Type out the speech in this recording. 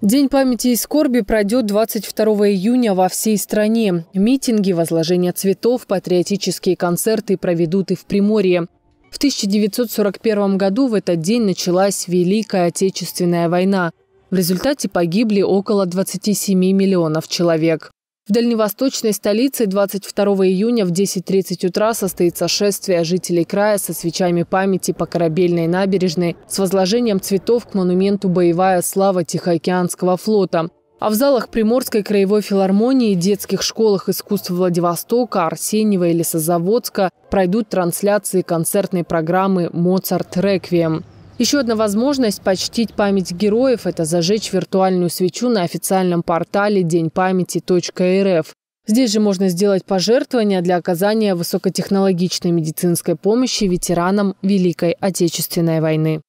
День памяти и скорби пройдет 22 июня во всей стране. Митинги, возложения цветов, патриотические концерты проведут и в Приморье. В 1941 году в этот день началась Великая Отечественная война. В результате погибли около 27 миллионов человек. В дальневосточной столице 22 июня в 10.30 утра состоится шествие жителей края со свечами памяти по корабельной набережной с возложением цветов к монументу «Боевая слава Тихоокеанского флота». А в залах Приморской краевой филармонии, детских школах искусств Владивостока, Арсеньева и Лесозаводска пройдут трансляции концертной программы «Моцарт Реквием». Еще одна возможность почтить память героев – это зажечь виртуальную свечу на официальном портале день памяти.рф. Здесь же можно сделать пожертвования для оказания высокотехнологичной медицинской помощи ветеранам Великой Отечественной войны.